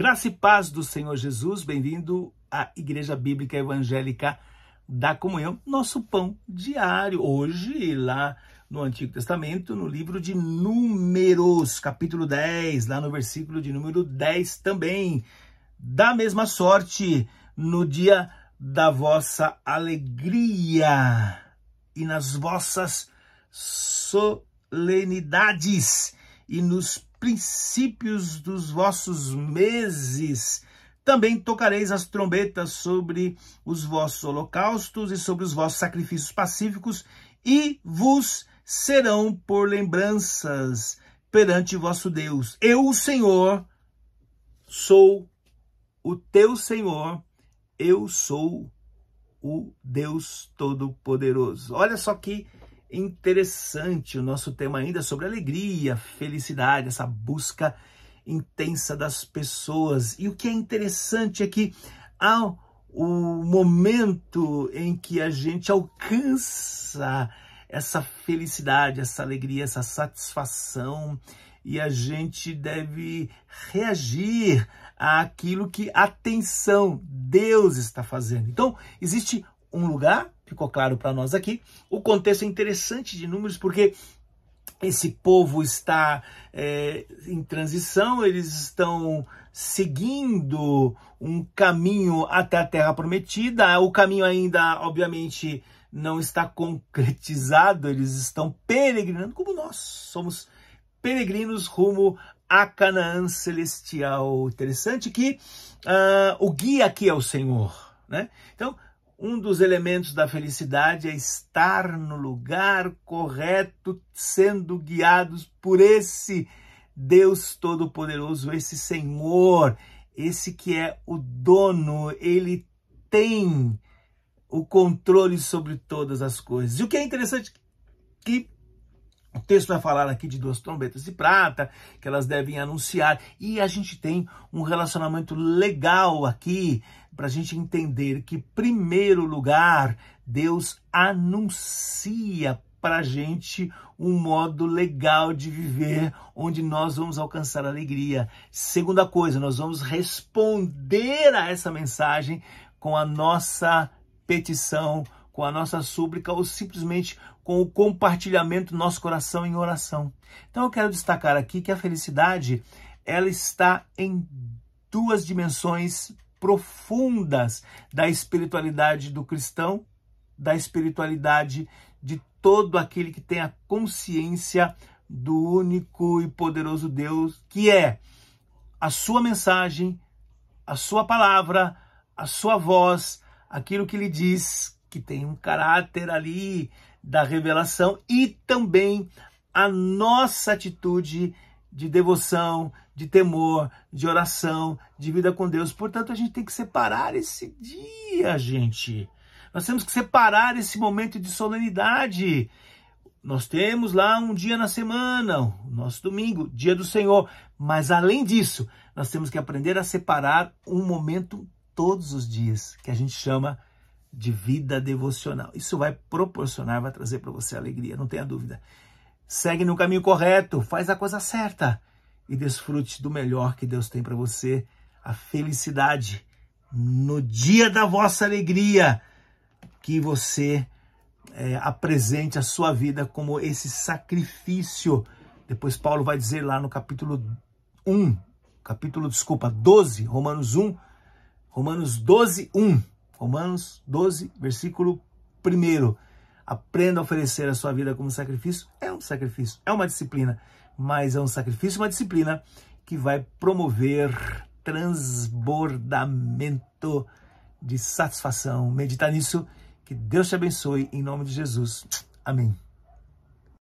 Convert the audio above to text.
Graça e paz do Senhor Jesus, bem-vindo à Igreja Bíblica Evangélica da Comunhão, nosso pão diário. Hoje, lá no Antigo Testamento, no livro de Números, capítulo 10, lá no versículo de número 10 também. Da mesma sorte, no dia da vossa alegria e nas vossas solenidades e nos princípios dos vossos meses. Também tocareis as trombetas sobre os vossos holocaustos e sobre os vossos sacrifícios pacíficos, e vos serão por lembranças perante vosso Deus. Eu, o Senhor, sou o teu Senhor, eu sou o Deus Todo-Poderoso. Olha só que interessante o nosso tema ainda sobre alegria, felicidade, essa busca intensa das pessoas. E o que é interessante é que ao o momento em que a gente alcança essa felicidade, essa alegria, essa satisfação, e a gente deve reagir àquilo que atenção Deus está fazendo. Então, existe um lugar ficou claro para nós aqui. O contexto é interessante de números porque esse povo está é, em transição, eles estão seguindo um caminho até a Terra Prometida. O caminho ainda, obviamente, não está concretizado, eles estão peregrinando, como nós somos peregrinos rumo a Canaã Celestial. Interessante que uh, o guia aqui é o Senhor. Né? Então, um dos elementos da felicidade é estar no lugar correto, sendo guiados por esse Deus Todo-Poderoso, esse Senhor, esse que é o dono, ele tem o controle sobre todas as coisas. E o que é interessante é que o texto vai falar aqui de duas trombetas de prata, que elas devem anunciar, e a gente tem um relacionamento legal aqui para a gente entender que, em primeiro lugar, Deus anuncia para a gente um modo legal de viver, onde nós vamos alcançar alegria. Segunda coisa, nós vamos responder a essa mensagem com a nossa petição com a nossa súplica ou simplesmente com o compartilhamento do nosso coração em oração. Então eu quero destacar aqui que a felicidade ela está em duas dimensões profundas da espiritualidade do cristão, da espiritualidade de todo aquele que tem a consciência do único e poderoso Deus, que é a sua mensagem, a sua palavra, a sua voz, aquilo que ele diz que tem um caráter ali da revelação e também a nossa atitude de devoção, de temor, de oração, de vida com Deus. Portanto, a gente tem que separar esse dia, gente. Nós temos que separar esse momento de solenidade. Nós temos lá um dia na semana, o nosso domingo, dia do Senhor. Mas além disso, nós temos que aprender a separar um momento todos os dias, que a gente chama de vida devocional. Isso vai proporcionar, vai trazer para você alegria, não tenha dúvida. Segue no caminho correto, faz a coisa certa e desfrute do melhor que Deus tem para você, a felicidade no dia da vossa alegria, que você é, apresente a sua vida como esse sacrifício. Depois Paulo vai dizer lá no capítulo 1, capítulo, desculpa, 12, Romanos 1, Romanos 12, 1 Romanos 12, versículo 1. Aprenda a oferecer a sua vida como sacrifício. É um sacrifício, é uma disciplina, mas é um sacrifício, uma disciplina que vai promover transbordamento de satisfação. Meditar nisso. Que Deus te abençoe em nome de Jesus. Amém.